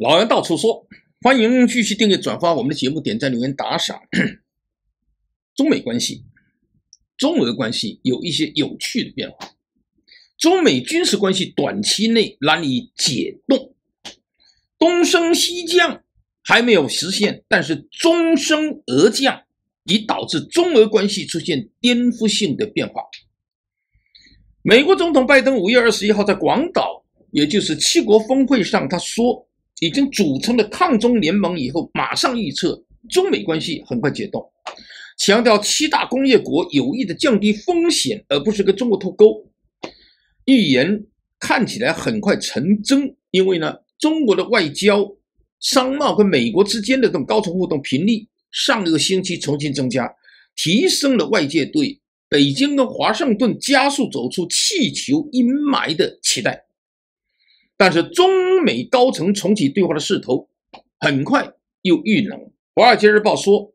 老杨到处说，欢迎继续订阅、转发我们的节目，点赞、留言、打赏。中美关系、中俄关系有一些有趣的变化。中美军事关系短期内难以解冻，东升西降还没有实现，但是中升俄降已导致中俄关系出现颠覆性的变化。美国总统拜登五月二十一号在广岛，也就是七国峰会上，他说。已经组成了抗中联盟以后，马上预测中美关系很快解冻，强调七大工业国有意的降低风险，而不是跟中国脱钩。预言看起来很快成真，因为呢，中国的外交、商贸跟美国之间的这种高层互动频率上个星期重新增加，提升了外界对北京跟华盛顿加速走出气球阴霾的期待。但是，中美高层重启对话的势头很快又遇冷。《华尔街日报》说，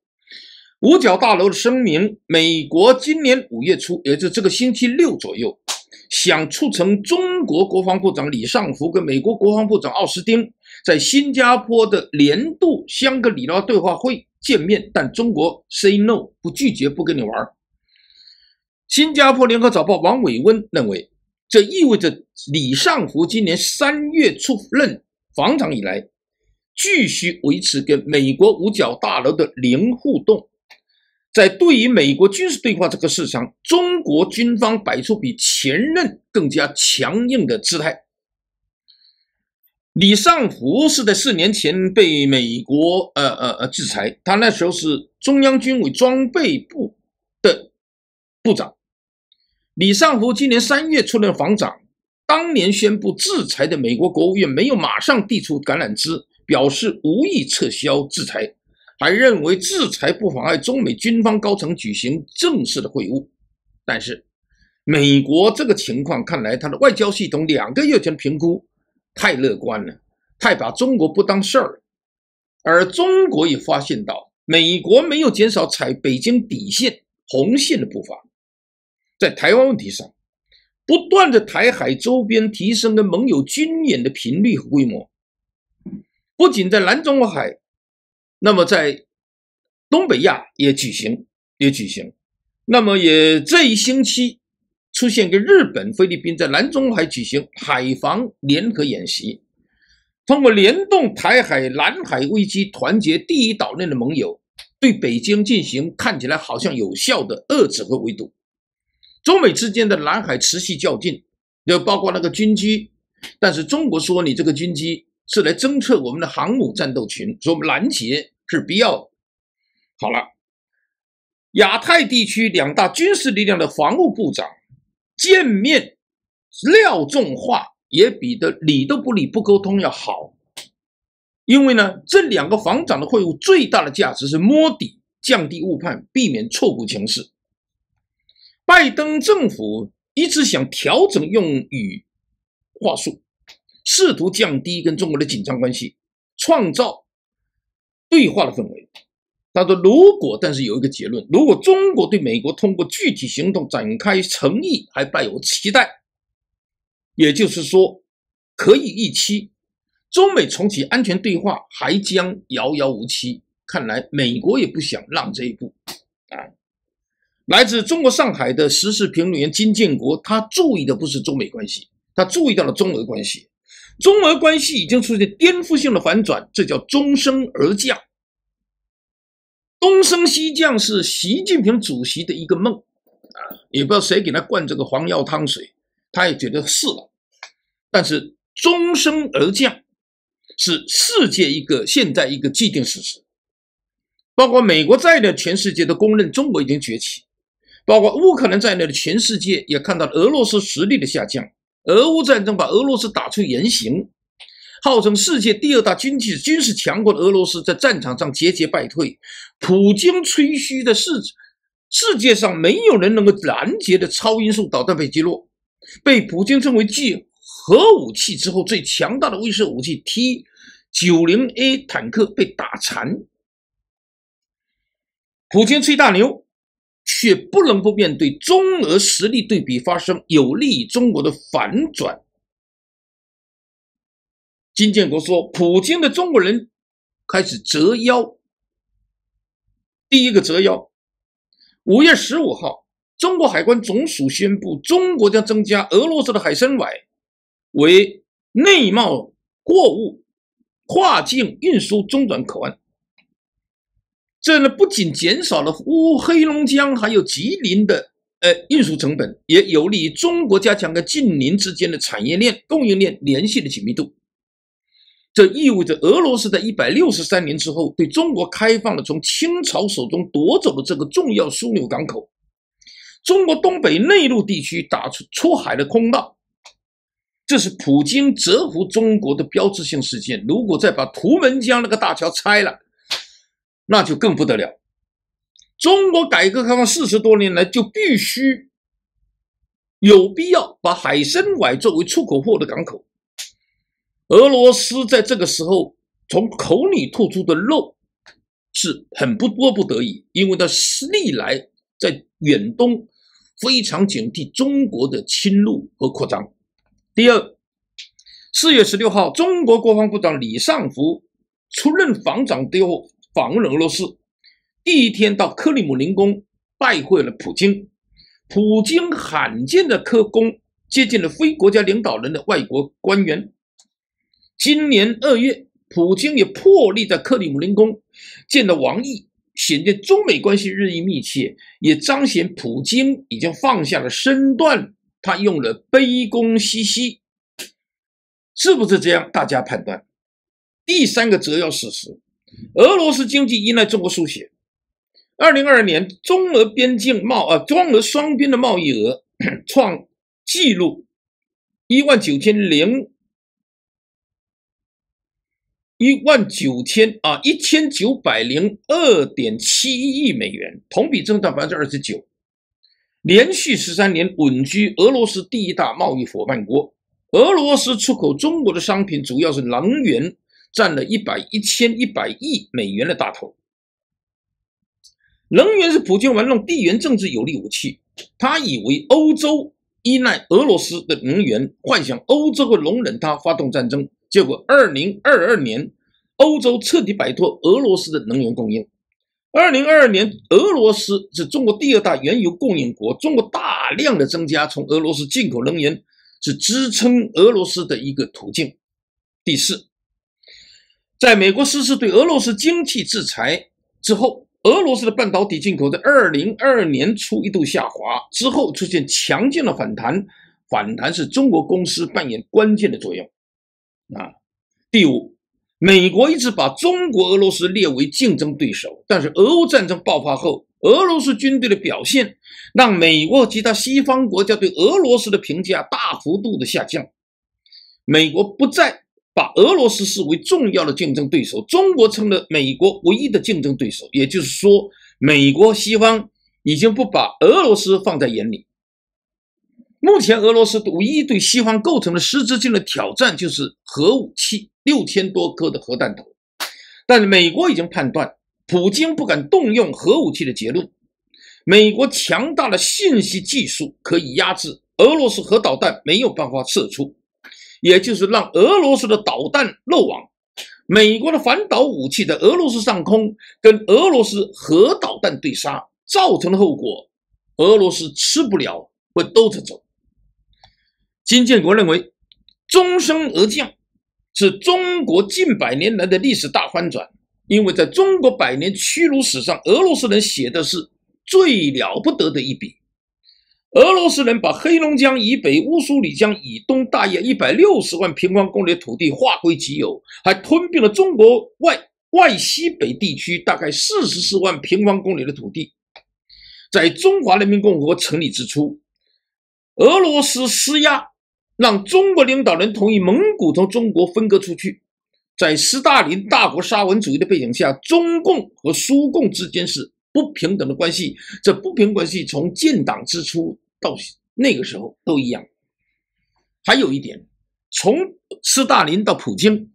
五角大楼的声明：美国今年五月初，也就是这个星期六左右，想促成中国国防部长李尚福跟美国国防部长奥斯汀在新加坡的年度香格里拉对话会见面，但中国 say no，不拒绝，不跟你玩。新加坡联合早报王伟温认为。这意味着李尚福今年三月出任防长以来，继续维持跟美国五角大楼的零互动。在对于美国军事对话这个事上，中国军方摆出比前任更加强硬的姿态。李尚福是在四年前被美国呃呃呃制裁，他那时候是中央军委装备部的部长。李尚福今年三月出任防长，当年宣布制裁的美国国务院没有马上递出橄榄枝，表示无意撤销制裁，还认为制裁不妨碍中美军方高层举行正式的会晤。但是，美国这个情况看来，他的外交系统两个月前的评估太乐观了，太把中国不当事儿，而中国也发现到美国没有减少踩北京底线红线的步伐。在台湾问题上，不断的台海周边提升跟盟友军演的频率和规模，不仅在南中国海，那么在东北亚也举行也举行，那么也这一星期出现跟日本、菲律宾在南中国海举行海防联合演习，通过联动台海、南海危机，团结第一岛链的盟友，对北京进行看起来好像有效的遏制和围堵。中美之间的南海持续较劲，就包括那个军机，但是中国说你这个军机是来侦测我们的航母战斗群，说拦截是必要。的。好了，亚太地区两大军事力量的防务部长见面，料重话也比的理都不理不沟通要好，因为呢，这两个防长的会晤最大的价值是摸底，降低误判，避免错误强势。拜登政府一直想调整用语话术，试图降低跟中国的紧张关系，创造对话的氛围。他说：“如果……但是有一个结论，如果中国对美国通过具体行动展开诚意还抱有期待，也就是说，可以预期中美重启安全对话还将遥遥无期。看来美国也不想让这一步啊。”来自中国上海的时事评论员金建国，他注意的不是中美关系，他注意到了中俄关系。中俄关系已经出现颠覆性的反转，这叫终生而降。东升西降是习近平主席的一个梦啊，也不知道谁给他灌这个黄药汤水，他也觉得是了。但是终生而降是世界一个现在一个既定事实，包括美国在内的全世界都公认中国已经崛起。包括乌克兰在内的全世界也看到了俄罗斯实力的下降。俄乌战争把俄罗斯打出原形，号称世界第二大经济、军事强国的俄罗斯在战场上节节败退。普京吹嘘的是，世界上没有人能够拦截的超音速导弹被击落，被普京称为继核武器之后最强大的威慑武器 T90A 坦克被打残。普京吹大牛。却不能不面对中俄实力对比发生有利于中国的反转。金建国说：“普京的中国人开始折腰。第一个折腰，五月十五号，中国海关总署宣布，中国将增加俄罗斯的海参崴为内贸货物跨境运输中转口岸。”这呢不仅减少了乌黑龙江还有吉林的呃运输成本，也有利于中国加强跟近邻之间的产业链供应链联系的紧密度。这意味着俄罗斯在一百六十三年之后对中国开放了从清朝手中夺走的这个重要枢纽港口，中国东北内陆地区打出出海的通道。这是普京折服中国的标志性事件。如果再把图们江那个大桥拆了，那就更不得了。中国改革开放四十多年来，就必须有必要把海参崴作为出口货的港口。俄罗斯在这个时候从口里吐出的肉是很不多，不得已，因为它是历来在远东非常警惕中国的侵入和扩张。第二，四月十六号，中国国防部长李尚福出任防长之后。访问俄罗斯，第一天到克里姆林宫拜会了普京。普京罕见的克宫接见了非国家领导人的外国官员。今年二月，普京也破例在克里姆林宫见了王毅，显见中美关系日益密切，也彰显普京已经放下了身段，他用了卑躬屈膝，是不是这样？大家判断。第三个则要事实。俄罗斯经济依赖中国输血。二零二二年，中俄边境贸啊，中俄双边的贸易额创纪录，一万九千零一万九千啊一千九百零二点七亿美元，同比增长百分之二十九，连续十三年稳居俄罗斯第一大贸易伙伴国。俄罗斯出口中国的商品主要是能源。占了一百一千一百亿美元的大头。能源是普京玩弄地缘政治有力武器，他以为欧洲依赖俄罗斯的能源，幻想欧洲会容忍他发动战争。结果，二零二二年，欧洲彻底摆脱俄罗斯的能源供应。二零二二年，俄罗斯是中国第二大原油供应国，中国大量的增加从俄罗斯进口能源，是支撑俄罗斯的一个途径。第四。在美国实施对俄罗斯经济制裁之后，俄罗斯的半导体进口在二零二年初一度下滑，之后出现强劲的反弹。反弹是中国公司扮演关键的作用。啊，第五，美国一直把中国、俄罗斯列为竞争对手，但是俄乌战争爆发后，俄罗斯军队的表现让美国及其他西方国家对俄罗斯的评价大幅度的下降。美国不再。把俄罗斯视为重要的竞争对手，中国成了美国唯一的竞争对手。也就是说，美国西方已经不把俄罗斯放在眼里。目前，俄罗斯唯一对西方构成的实质性的挑战就是核武器六千多颗的核弹头。但美国已经判断，普京不敢动用核武器的结论。美国强大的信息技术可以压制俄罗斯核导弹，没有办法射出。也就是让俄罗斯的导弹漏网，美国的反导武器在俄罗斯上空跟俄罗斯核导弹对杀造成的后果，俄罗斯吃不了会兜着走。金建国认为，中生而降是中国近百年来的历史大翻转，因为在中国百年屈辱史上，俄罗斯人写的是最了不得的一笔。俄罗斯人把黑龙江以北、乌苏里江以东大约一百六十万平方公里的土地划归己有，还吞并了中国外外西北地区大概四十四万平方公里的土地。在中华人民共和国成立之初，俄罗斯施压，让中国领导人同意蒙古从中国分割出去。在斯大林大国沙文主义的背景下，中共和苏共之间是不平等的关系。这不平等关系从建党之初。到那个时候都一样。还有一点，从斯大林到普京，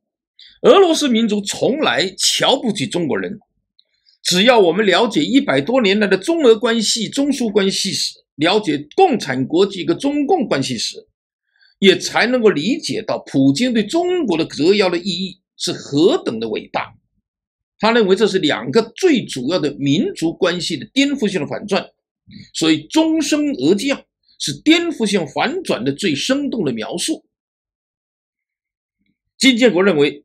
俄罗斯民族从来瞧不起中国人。只要我们了解一百多年来的中俄关系、中苏关系史，了解共产国际和中共关系史，也才能够理解到普京对中国的折腰的意义是何等的伟大。他认为这是两个最主要的民族关系的颠覆性的反转。所以，钟声而降是颠覆性反转的最生动的描述。金建国认为，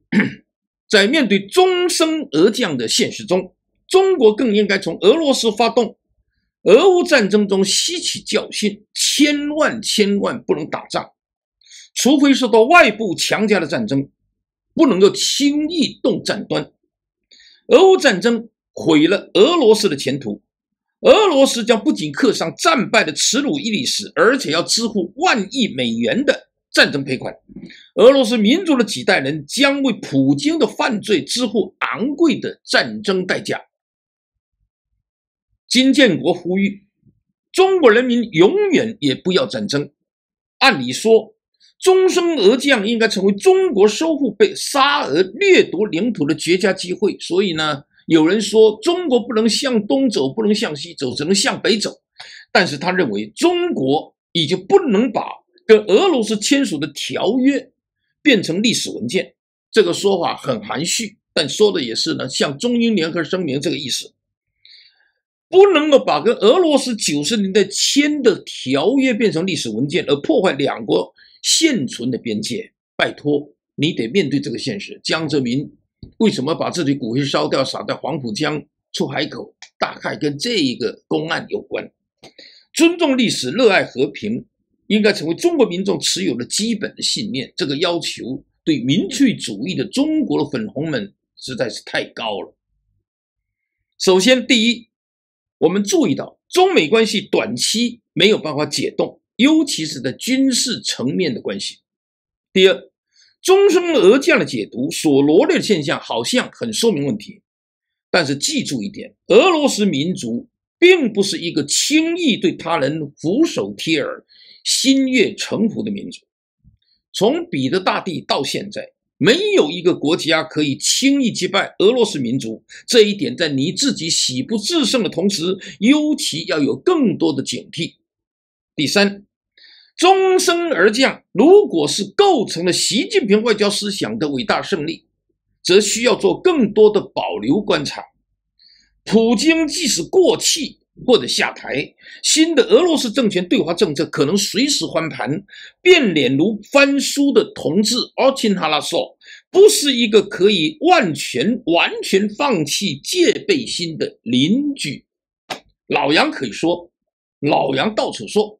在面对钟声而降的现实中，中国更应该从俄罗斯发动俄乌战争中吸取教训，千万千万不能打仗，除非受到外部强加的战争，不能够轻易动战端。俄乌战争毁了俄罗斯的前途。俄罗斯将不仅刻上战败的耻辱一历史，而且要支付万亿美元的战争赔款。俄罗斯民族的几代人将为普京的犯罪支付昂贵的战争代价。金建国呼吁，中国人民永远也不要战争。按理说，终生俄将应该成为中国收复被沙俄掠夺领土的绝佳机会。所以呢？有人说中国不能向东走，不能向西走，只能向北走。但是他认为中国已经不能把跟俄罗斯签署的条约变成历史文件。这个说法很含蓄，但说的也是呢，像中英联合声明这个意思，不能够把跟俄罗斯九十年代签的条约变成历史文件，而破坏两国现存的边界。拜托，你得面对这个现实，江泽民。为什么把自己骨灰烧掉，撒在黄浦江出海口？大概跟这一个公案有关。尊重历史，热爱和平，应该成为中国民众持有的基本的信念。这个要求对民粹主义的中国的粉红们实在是太高了。首先，第一，我们注意到中美关系短期没有办法解冻，尤其是在军事层面的关系。第二。中生俄将的解读所罗列的现象好像很说明问题，但是记住一点：俄罗斯民族并不是一个轻易对他人俯首帖耳、心悦诚服的民族。从彼得大帝到现在，没有一个国家可以轻易击败俄罗斯民族。这一点，在你自己喜不自胜的同时，尤其要有更多的警惕。第三。中生而降，如果是构成了习近平外交思想的伟大胜利，则需要做更多的保留观察。普京即使过气或者下台，新的俄罗斯政权对华政策可能随时翻盘变脸。如翻书的同志奥钦哈拉说：“不是一个可以完全完全放弃戒备心的邻居。”老杨可以说，老杨到处说。